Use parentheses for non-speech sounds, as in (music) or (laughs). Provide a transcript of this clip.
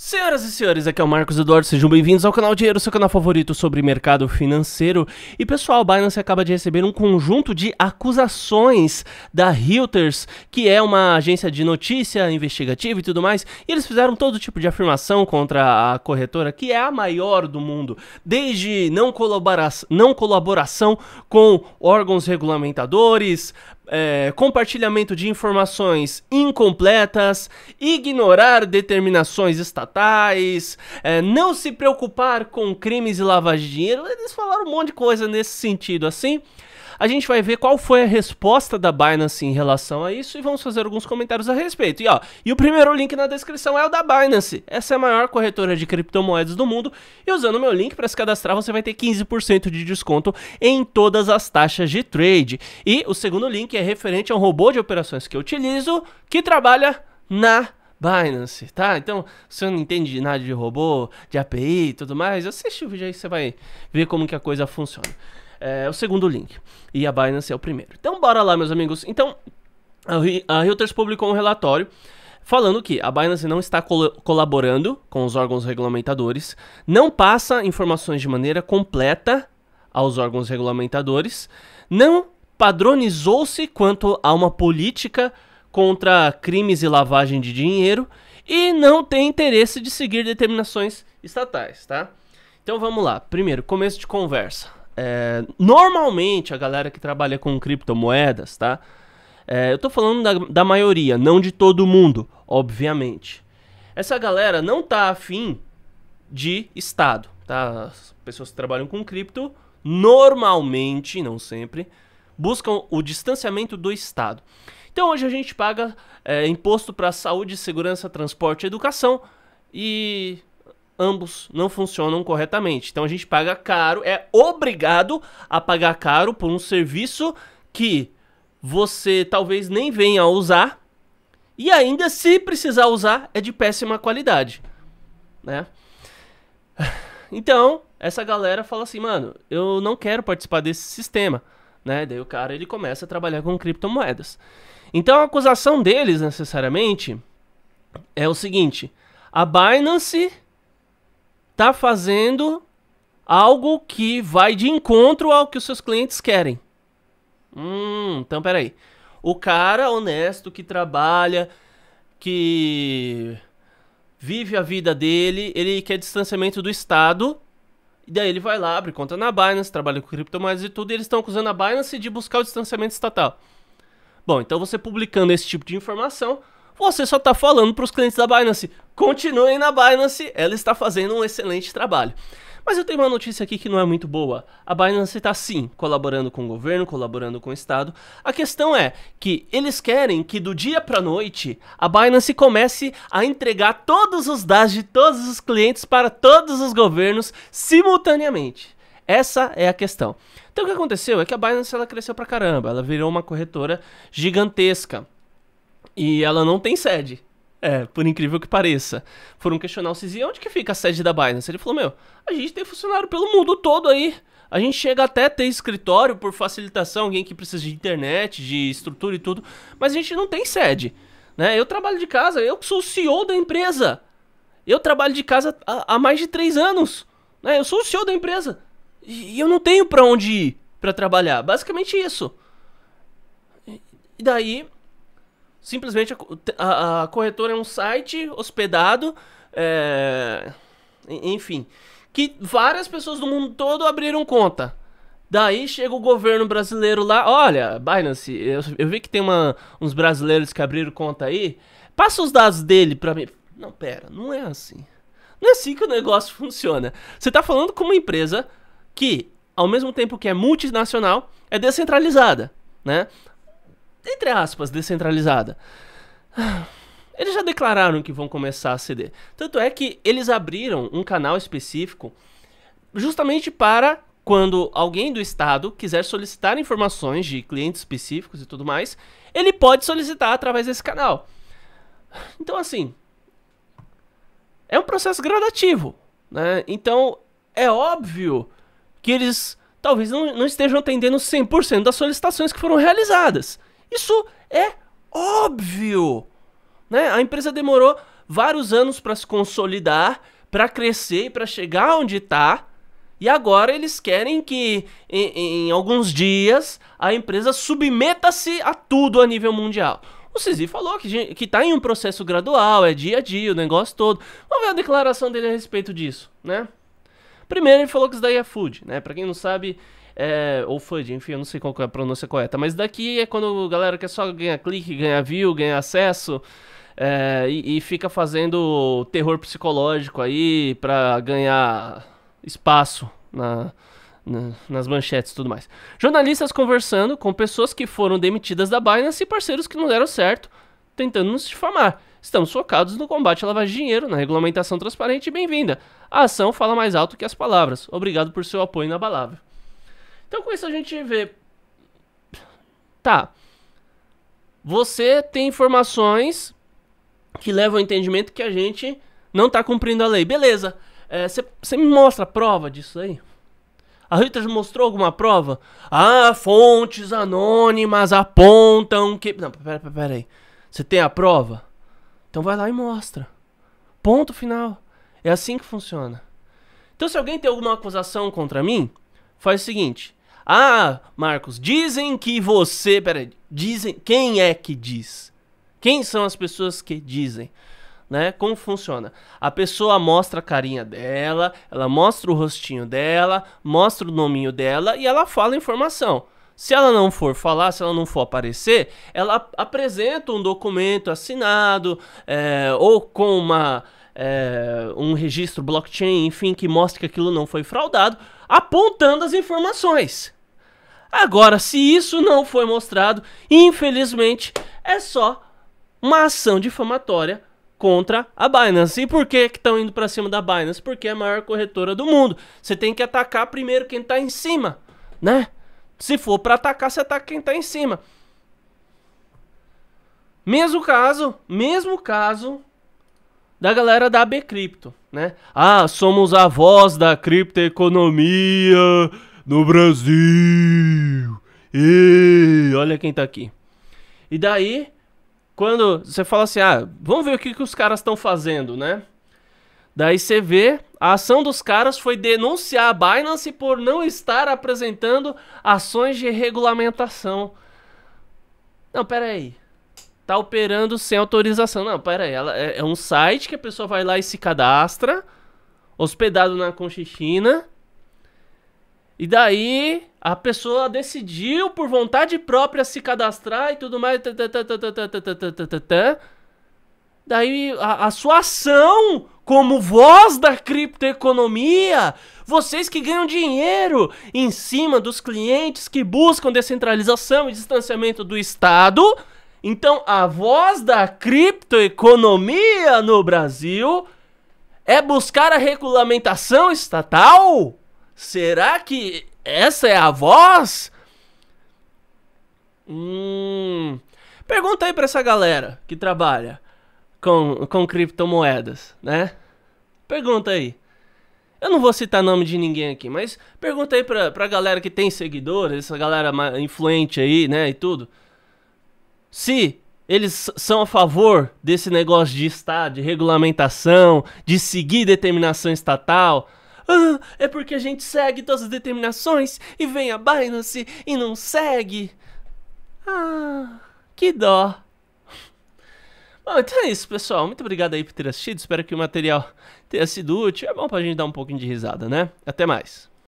Senhoras e senhores, aqui é o Marcos Eduardo, sejam bem-vindos ao canal Dinheiro, seu canal favorito sobre mercado financeiro. E pessoal, a Binance acaba de receber um conjunto de acusações da Reuters, que é uma agência de notícia investigativa e tudo mais, e eles fizeram todo tipo de afirmação contra a corretora, que é a maior do mundo, desde não, não colaboração com órgãos regulamentadores, é, compartilhamento de informações incompletas, ignorar determinações estatais, é, não se preocupar com crimes e lavagem de dinheiro. Eles falaram um monte de coisa nesse sentido assim. A gente vai ver qual foi a resposta da Binance em relação a isso e vamos fazer alguns comentários a respeito. E ó, e o primeiro link na descrição é o da Binance. Essa é a maior corretora de criptomoedas do mundo e usando o meu link para se cadastrar você vai ter 15% de desconto em todas as taxas de trade. E o segundo link é referente a um robô de operações que eu utilizo que trabalha na Binance, tá? Então, se você não entende nada de robô, de API e tudo mais, assiste o vídeo aí, você vai ver como que a coisa funciona. É o segundo link, e a Binance é o primeiro. Então, bora lá, meus amigos. Então, a Reuters publicou um relatório falando que a Binance não está col colaborando com os órgãos regulamentadores, não passa informações de maneira completa aos órgãos regulamentadores, não padronizou-se quanto a uma política contra crimes e lavagem de dinheiro e não tem interesse de seguir determinações estatais, tá? Então vamos lá. Primeiro, começo de conversa. É, normalmente a galera que trabalha com criptomoedas, tá? É, eu tô falando da, da maioria, não de todo mundo, obviamente. Essa galera não tá afim de Estado, tá? As pessoas que trabalham com cripto, normalmente, não sempre, buscam o distanciamento do Estado. Então hoje a gente paga é, imposto para saúde, segurança, transporte e educação e ambos não funcionam corretamente. Então a gente paga caro, é obrigado a pagar caro por um serviço que você talvez nem venha a usar e ainda se precisar usar é de péssima qualidade, né? Então, essa galera fala assim, mano, eu não quero participar desse sistema. Né? Daí o cara ele começa a trabalhar com criptomoedas. Então a acusação deles, necessariamente, é o seguinte: a Binance está fazendo algo que vai de encontro ao que os seus clientes querem. Hum, então peraí. O cara honesto que trabalha, que vive a vida dele, ele quer distanciamento do Estado e daí ele vai lá, abre conta na Binance, trabalha com criptomoedas e tudo, e eles estão acusando a Binance de buscar o distanciamento estatal. Bom, então você publicando esse tipo de informação, você só está falando para os clientes da Binance, continuem na Binance, ela está fazendo um excelente trabalho. Mas eu tenho uma notícia aqui que não é muito boa. A Binance está sim colaborando com o governo, colaborando com o Estado. A questão é que eles querem que do dia para noite a Binance comece a entregar todos os dados de todos os clientes para todos os governos simultaneamente. Essa é a questão. Então o que aconteceu é que a Binance ela cresceu pra caramba, ela virou uma corretora gigantesca. E ela não tem sede. É, por incrível que pareça. Foram questionar o Cizinho, onde que fica a sede da Binance? Ele falou, meu, a gente tem funcionário pelo mundo todo aí. A gente chega até a ter escritório por facilitação, alguém que precisa de internet, de estrutura e tudo, mas a gente não tem sede. Né? Eu trabalho de casa, eu sou o CEO da empresa. Eu trabalho de casa há, há mais de três anos. Né? Eu sou o CEO da empresa. E, e eu não tenho para onde ir para trabalhar. Basicamente isso. E daí Simplesmente a, a, corretora é um site hospedado, é, enfim, que várias pessoas do mundo todo abriram conta. Daí chega o governo brasileiro lá, olha, Binance, eu, eu vi que tem uma, uns brasileiros que abriram conta aí, passa os dados dele pra mim. Não, pera, não é assim. Não é assim que o negócio (laughs) funciona. Você tá falando com uma empresa que, ao mesmo tempo que é multinacional, é descentralizada, né? entre aspas, descentralizada. Eles já declararam que vão começar a ceder. Tanto é que eles abriram um canal específico justamente para quando alguém do Estado quiser solicitar informações de clientes específicos e tudo mais, ele pode solicitar através desse canal. Então, assim, é um processo gradativo. Né? Então, é óbvio que eles talvez não, não estejam atendendo 100% das solicitações que foram realizadas. Isso é óbvio. Né? A empresa demorou vários anos para se consolidar, para crescer e para chegar onde está. E agora eles querem que, em, em alguns dias, a empresa submeta-se a tudo a nível mundial. O Sisi falou que, que tá em um processo gradual, é dia a dia, o negócio todo. Vamos ver a declaração dele a respeito disso, né? Primeiro ele falou que isso daí é food, né? Pra quem não sabe, é, ou FUD, enfim, eu não sei qual é a pronúncia correta. Mas daqui é quando a galera quer só ganhar clique, ganhar view, ganhar acesso. É, e, e, fica fazendo terror psicológico aí pra ganhar espaço na, na, nas manchetes e tudo mais. Jornalistas conversando com pessoas que foram demitidas da Binance e parceiros que não deram certo, tentando nos difamar. Estamos focados no combate à lavagem de dinheiro, na regulamentação transparente e bem-vinda. A ação fala mais alto que as palavras. Obrigado por seu apoio inabalável. Então com isso a gente vê. Tá. Você tem informações que levam ao entendimento que a gente não está cumprindo a lei. Beleza. Você é, me mostra a prova disso aí? A Reuters mostrou alguma prova? Ah, fontes anônimas apontam que. Não, pera, pera, pera aí. Você tem a prova? Então vai lá e mostra. Ponto final. É assim que funciona. Então, se alguém tem alguma acusação contra mim, faz o seguinte: ah, Marcos, dizem que você. Peraí, dizem. Quem é que diz? Quem são as pessoas que dizem? Né? Como funciona? A pessoa mostra a carinha dela, ela mostra o rostinho dela, mostra o nominho dela e ela fala informação. Se ela não for falar, se ela não for aparecer, ela apresenta um documento assinado é, ou com uma, é, um registro blockchain, enfim, que mostre que aquilo não foi fraudado, apontando as informações. Agora, se isso não foi mostrado, infelizmente, é só uma ação difamatória contra a Binance. E por que que estão indo para cima da Binance? Porque é a maior corretora do mundo. Você tem que atacar primeiro quem tá em cima, né? Se for para atacar, você ataca quem tá em cima. Mesmo caso, mesmo caso da galera da B Cripto, né? Ah, somos a voz da criptoeconomia no Brasil. E olha quem tá aqui. E daí, quando você fala assim, ah, vamos ver o que, que os caras estão fazendo, né? Daí você vê, a ação dos caras foi denunciar a Binance por não estar apresentando ações de regulamentação. Não, pera aí. Tá operando sem autorização. Não, pera aí. Ela, é, é um site que a pessoa vai lá e se cadastra, hospedado na Conchichina. E daí a pessoa decidiu por vontade própria se cadastrar e tudo mais. Daí a, a sua ação como voz da criptoeconomia, vocês que ganham dinheiro em cima dos clientes que buscam descentralização e distanciamento do Estado. Então a voz da criptoeconomia no Brasil é buscar a regulamentação estatal Será que essa é a voz? Hum. Pergunta aí pra essa galera que trabalha com, com criptomoedas, né? Pergunta aí. Eu não vou citar nome de ninguém aqui, mas pergunta aí pra, pra galera que tem seguidores, essa galera influente aí, né, e tudo. Se eles são a favor desse negócio de Estado, de regulamentação, de seguir determinação estatal, ah, é porque a gente segue todas as determinações e vem a Binance e não segue. Ah, que dó. Bom, então é isso, pessoal. Muito obrigado aí por ter assistido. Espero que o material tenha sido útil. É bom pra gente dar um pouquinho de risada, né? Até mais.